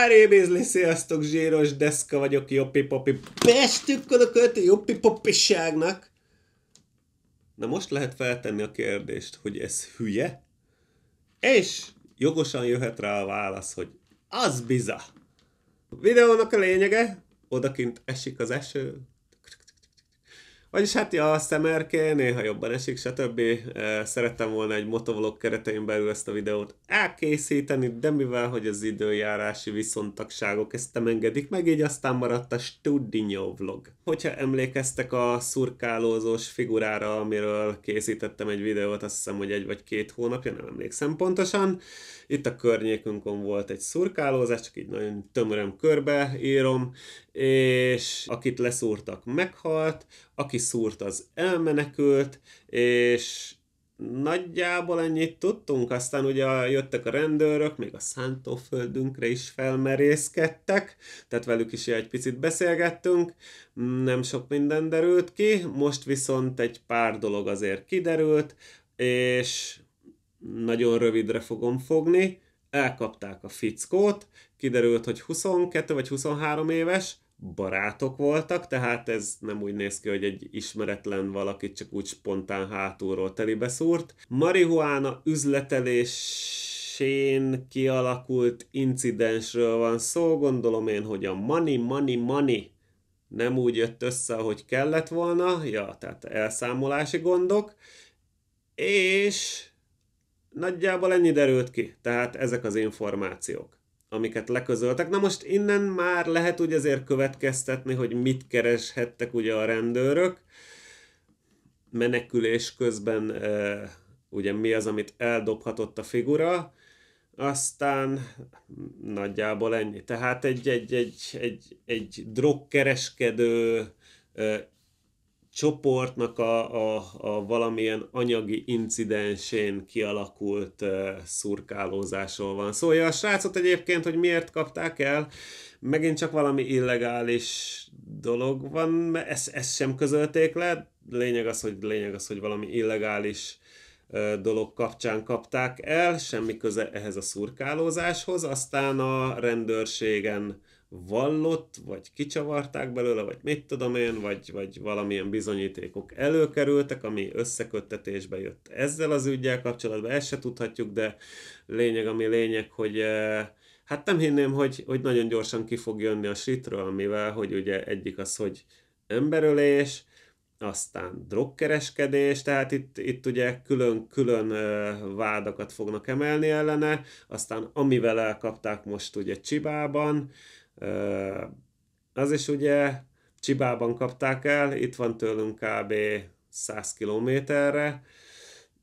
Hári Bézli, sziasztok, zsíros deszka vagyok, joppi-popi. Pestükkod a költő joppi-popiságnak. Na most lehet feltenni a kérdést, hogy ez hülye? És jogosan jöhet rá a válasz, hogy az biza. A videónak a lényege, odakint esik az eső, vagyis hát ja, a szemerké néha jobban esik, stb. Szerettem volna egy motovlog keretein belül ezt a videót elkészíteni, de mivel, hogy az időjárási viszontagságok ezt nem engedik meg, így aztán maradt a Studinyó vlog. Hogyha emlékeztek a szurkálózós figurára, amiről készítettem egy videót, azt hiszem, hogy egy vagy két hónapja, nem emlékszem pontosan. Itt a környékünkön volt egy szurkálózás, csak így nagyon tömören körbe írom, és akit leszúrtak meghalt, aki szúrt, az elmenekült, és nagyjából ennyit tudtunk, aztán ugye jöttek a rendőrök, még a szántóföldünkre is felmerészkedtek, tehát velük is egy picit beszélgettünk, nem sok minden derült ki, most viszont egy pár dolog azért kiderült, és nagyon rövidre fogom fogni, elkapták a fickót, kiderült, hogy 22 vagy 23 éves, barátok voltak, tehát ez nem úgy néz ki, hogy egy ismeretlen valakit csak úgy spontán hátulról telibe szúrt. Marihuána üzletelésén kialakult incidensről van szó, gondolom én, hogy a money, money, money nem úgy jött össze, ahogy kellett volna, ja, tehát elszámolási gondok, és nagyjából ennyi derült ki, tehát ezek az információk amiket leközöltek. Na most innen már lehet úgy azért következtetni, hogy mit kereshettek ugye a rendőrök. Menekülés közben e, ugye mi az, amit eldobhatott a figura. Aztán nagyjából ennyi. Tehát egy, egy, egy, egy, egy drogkereskedő e, csoportnak a, a, a valamilyen anyagi incidensén kialakult uh, szurkálózásról van szója, Szóval ja, a srácot egyébként, hogy miért kapták el, megint csak valami illegális dolog van, mert ezt, ezt sem közölték le. Lényeg az, hogy, lényeg az, hogy valami illegális dolog kapcsán kapták el, semmi köze ehhez a szurkálózáshoz, aztán a rendőrségen vallott, vagy kicsavarták belőle, vagy mit tudom én, vagy, vagy valamilyen bizonyítékok előkerültek, ami összeköttetésbe jött ezzel az ügyel kapcsolatban, ezt se tudhatjuk, de lényeg, ami lényeg, hogy eh, hát nem hinném, hogy, hogy nagyon gyorsan ki fog jönni a sitről, mivel, hogy ugye egyik az, hogy emberölés, aztán drogkereskedés, tehát itt, itt ugye külön-külön eh, vádakat fognak emelni ellene, aztán amivel elkapták most ugye Csibában, az is ugye Csibában kapták el, itt van tőlünk kb. 100 kilométerre,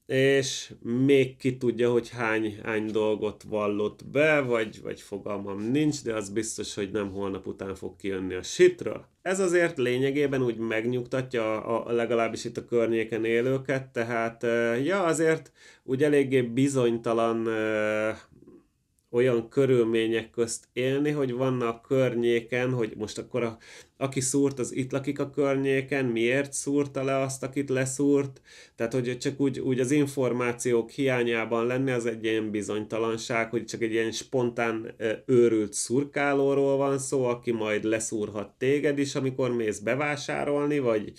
és még ki tudja, hogy hány, hány dolgot vallott be, vagy, vagy fogalmam nincs, de az biztos, hogy nem holnap után fog kijönni a sitra. Ez azért lényegében úgy megnyugtatja a, a legalábbis itt a környéken élőket, tehát ja, azért úgy eléggé bizonytalan olyan körülmények közt élni, hogy vannak környéken, hogy most akkor a, aki szúrt, az itt lakik a környéken, miért szúrta le azt, akit leszúrt, tehát hogy csak úgy, úgy az információk hiányában lenni, az egy ilyen bizonytalanság, hogy csak egy ilyen spontán őrült szurkálóról van szó, aki majd leszúrhat téged is, amikor mész bevásárolni, vagy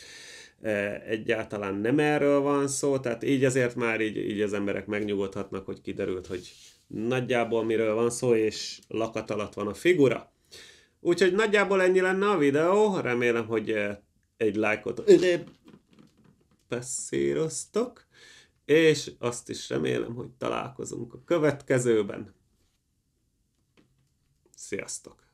egyáltalán nem erről van szó, tehát így azért már így, így az emberek megnyugodhatnak, hogy kiderült, hogy nagyjából miről van szó, és lakat alatt van a figura. Úgyhogy nagyjából ennyi lenne a videó, remélem, hogy eh, egy lájkot passzíroztok, és azt is remélem, hogy találkozunk a következőben. Sziasztok!